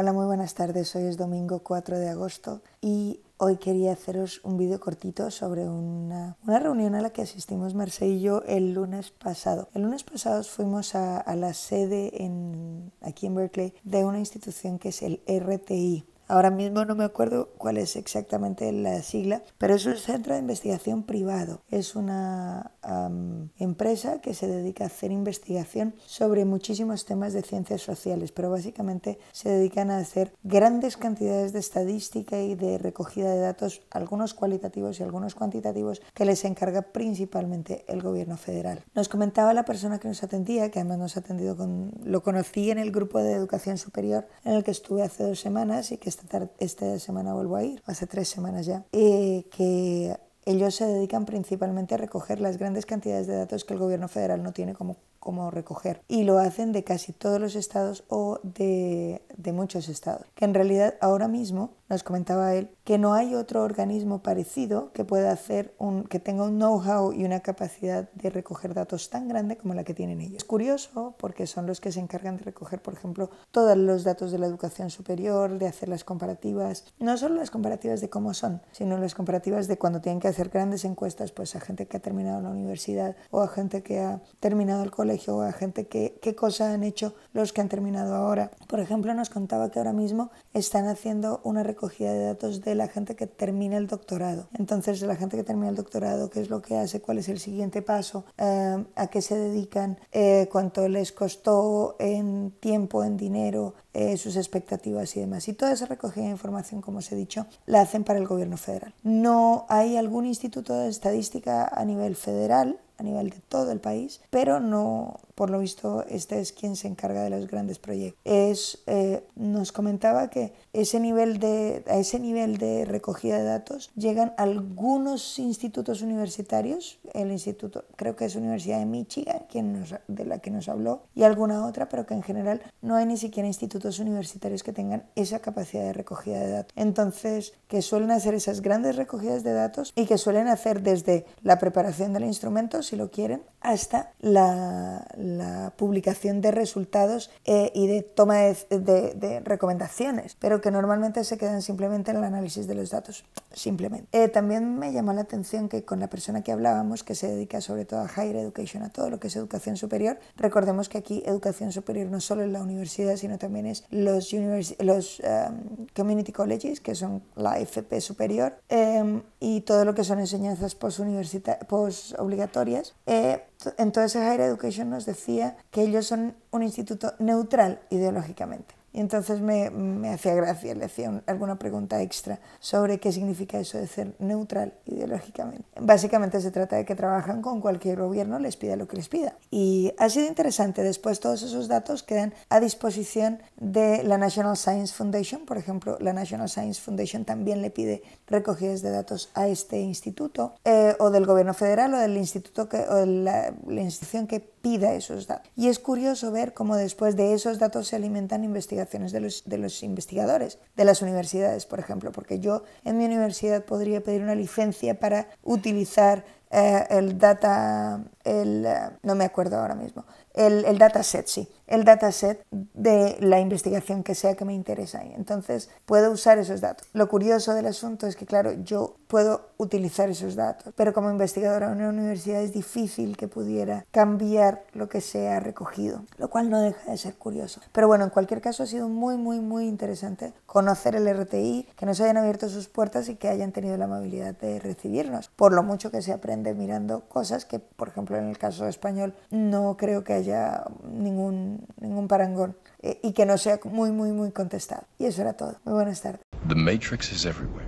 Hola, muy buenas tardes. Hoy es domingo 4 de agosto y hoy quería haceros un vídeo cortito sobre una, reunión a la que asistimos Marcel y yo el lunes pasado. El lunes pasado fuimos a, la sede en, aquí en Berkeley de una institución que es el RTI, Ahora mismo no me acuerdo cuál es exactamente la sigla, pero es un centro de investigación privado. Es una empresa que se dedica a hacer investigación sobre muchísimos temas de ciencias sociales, pero básicamente se dedican a hacer grandes cantidades de estadística y de recogida de datos, algunos cualitativos y algunos cuantitativos, que les encarga principalmente el gobierno federal. Nos comentaba la persona que nos atendía, que además nos ha atendido con... lo conocí en el grupo de educación superior en el que estuve hace dos semanas y que esta, semana vuelvo a ir, hace tres semanas ya, eh, que ellos se dedican principalmente a recoger las grandes cantidades de datos que el gobierno federal no tiene, como como recoger. Y lo hacen de casi todos los estados o de, de muchos estados. Que en realidad ahora mismo, nos comentaba él, que no hay otro organismo parecido que pueda hacer un, que tenga un know-how y una capacidad de recoger datos tan grande como la que tienen ellos. Es curioso porque son los que se encargan de recoger, por ejemplo, todos los datos de la educación superior, de hacer las comparativas, no solo las comparativas de cómo son, sino las comparativas de cuando tienen que hacer grandes encuestas pues a gente que ha terminado la universidad o a gente que ha terminado el colegio a gente que, qué cosa han hecho los que han terminado ahora. Por ejemplo, nos contaba que ahora mismo están haciendo una recogida de datos de la gente que termina el doctorado. Entonces, de la gente que termina el doctorado, qué es lo que hace, cuál es el siguiente paso, eh, a qué se dedican, eh, cuánto les costó en tiempo, en dinero, eh, sus expectativas y demás. Y toda esa recogida de información, como os he dicho, la hacen para el gobierno federal. No hay algún instituto de estadística a nivel federal a nivel de todo el país, pero no, por lo visto, este es quien se encarga de los grandes proyectos. Eh, nos comentaba que a ese nivel de recogida de datos llegan algunos institutos universitarios, el instituto, creo que es Universidad de Michigan, quien de la que nos habló, y alguna otra, pero que en general no hay ni siquiera institutos universitarios que tengan esa capacidad de recogida de datos. Entonces, que suelen hacer esas grandes recogidas de datos y que suelen hacer desde la preparación del instrumento, si lo quieren, hasta la la publicación de resultados eh, y de toma de, recomendaciones, pero que normalmente se quedan simplemente en el análisis de los datos, simplemente. Eh, también me llamó la atención que con la persona que hablábamos, que se dedica sobre todo a higher education, a todo lo que es educación superior, recordemos que aquí educación superior no solo es la universidad, sino también es los, los eh, community colleges, que son la FP superior. Em, y todo lo que son enseñanzas posobligatorias. obligatorias, entonces, eh, Higher Education nos decía que ellos son un instituto neutral ideológicamente. Y entonces me, me hacía gracia, le hacía alguna pregunta extra sobre qué significa eso de ser neutral ideológicamente. Básicamente se trata de que trabajan con cualquier gobierno, les pida lo que les pida. Y ha sido interesante. Después todos esos datos quedan a disposición de la National Science Foundation. Por ejemplo, la National Science Foundation también le pide recogidas de datos a este instituto eh, o del gobierno federal o del instituto que, de la, la institución que pida esos datos. Y es curioso ver cómo después de esos datos se alimentan investigaciones de los investigadores, de las universidades, por ejemplo, porque yo en mi universidad podría pedir una licencia para utilizar eh, el data, el, eh, no me acuerdo ahora mismo, el, el, dataset, sí, el dataset de la investigación que sea que me interesa. Entonces, puedo usar esos datos. Lo curioso del asunto es que, claro, yo puedo utilizar esos datos, pero como investigadora en una universidad es difícil que pudiera cambiar lo que se ha recogido, lo cual no deja de ser curioso. Pero bueno, en cualquier caso ha sido muy, muy, muy interesante conocer el RTI, que nos hayan abierto sus puertas y que hayan tenido la amabilidad de recibirnos, por lo mucho que se aprende de mirando cosas que, por ejemplo, en el caso español no creo que haya ningún, ningún parangón eh, y que no sea muy, muy, muy contestado. Y eso era todo. Muy buenas tardes. The Matrix is everywhere.